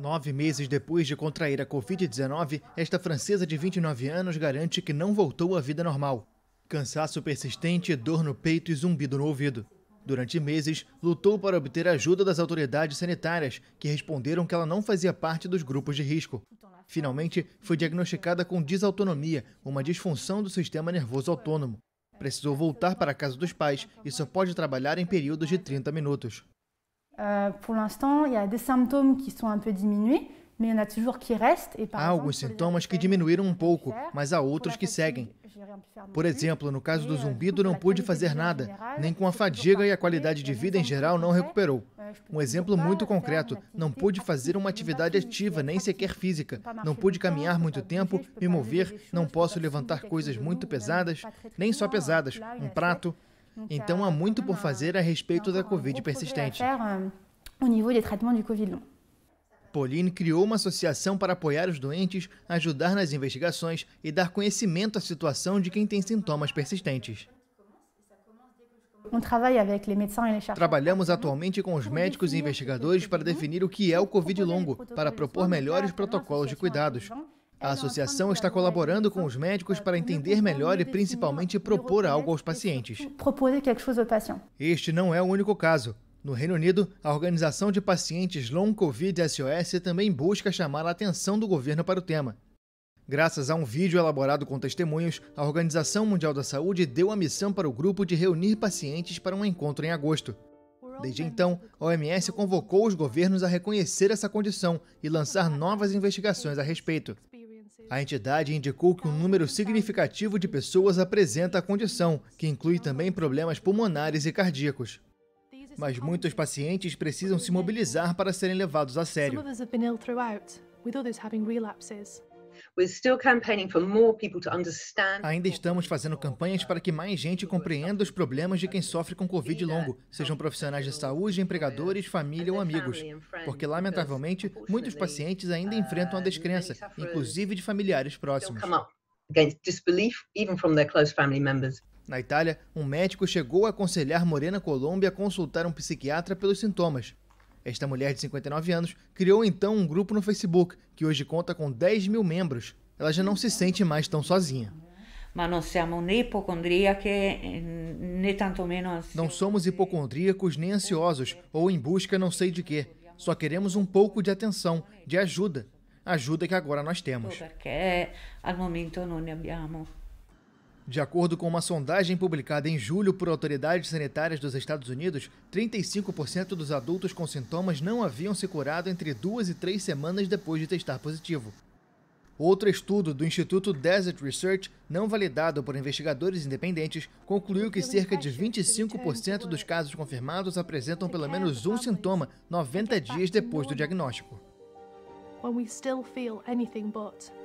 Nove meses depois de contrair a Covid-19, esta francesa de 29 anos garante que não voltou à vida normal. Cansaço persistente, dor no peito e zumbido no ouvido. Durante meses, lutou para obter ajuda das autoridades sanitárias, que responderam que ela não fazia parte dos grupos de risco. Finalmente, foi diagnosticada com desautonomia, uma disfunção do sistema nervoso autônomo. Precisou voltar para a casa dos pais e só pode trabalhar em períodos de 30 minutos. Euh, pour l'instant, il y a des symptômes qui sont un peu diminués, Há ah, alguns sintomas que diminuíram um pouco, mas há outros que seguem. Por exemplo, no caso do euh, zumbido, não pude fazer nada, nem com a fadiga e a qualidade de vida em geral não recuperou. Euh, um exemplo muito concreto: não pude fazer uma atividade ativa, nem sequer física. Não pude caminhar muito tempo, me mover, não posso levantar coisas muito pesadas, nem só pesadas, um prato. Então há então, muito por hum, fazer a respeito então da Covid persistente. Hum, Pauline criou uma associação para apoiar os doentes, ajudar nas investigações e dar conhecimento à situação de quem tem sintomas persistentes. Trabalhamos atualmente com os médicos e investigadores para definir o que é o Covid longo, para propor melhores protocolos de cuidados. A então, associação está colaborando com os médicos para entender melhor e principalmente propor algo aos pacientes. É este não é o único caso. No Reino Unido, a organização de pacientes Long Covid SOS também busca chamar a atenção do governo para o tema. Graças a um vídeo elaborado com testemunhos, a Organização Mundial da Saúde deu a missão para o grupo de reunir pacientes para um encontro em agosto. Desde então, a OMS convocou os governos a reconhecer essa condição e lançar novas investigações a respeito. A entidade indicou que um número significativo de pessoas apresenta a condição, que inclui também problemas pulmonares e cardíacos. Mas muitos pacientes precisam se mobilizar para serem levados a sério. Ainda estamos fazendo campanhas para que mais gente compreenda os problemas de quem sofre com Covid longo, sejam profissionais de saúde, empregadores, família ou amigos. Porque, lamentavelmente, muitos pacientes ainda enfrentam a descrença, inclusive de familiares próximos. Na Itália, um médico chegou a aconselhar Morena Colombi a consultar um psiquiatra pelos sintomas, esta mulher de 59 anos criou então um grupo no Facebook, que hoje conta com 10 mil membros. Ela já não se sente mais tão sozinha. Mas não somos hipocondríacos, nem tanto menos. Não somos hipocondríacos nem ansiosos ou em busca não sei de quê. Só queremos um pouco de atenção, de ajuda. Ajuda que agora nós temos. Porque ao momento não temos. De acordo com uma sondagem publicada em julho por autoridades sanitárias dos Estados Unidos, 35% dos adultos com sintomas não haviam se curado entre duas e três semanas depois de testar positivo. Outro estudo do Instituto Desert Research, não validado por investigadores independentes, concluiu que cerca de 25% dos casos confirmados apresentam pelo menos um sintoma 90 dias depois do diagnóstico. When we still feel anything but.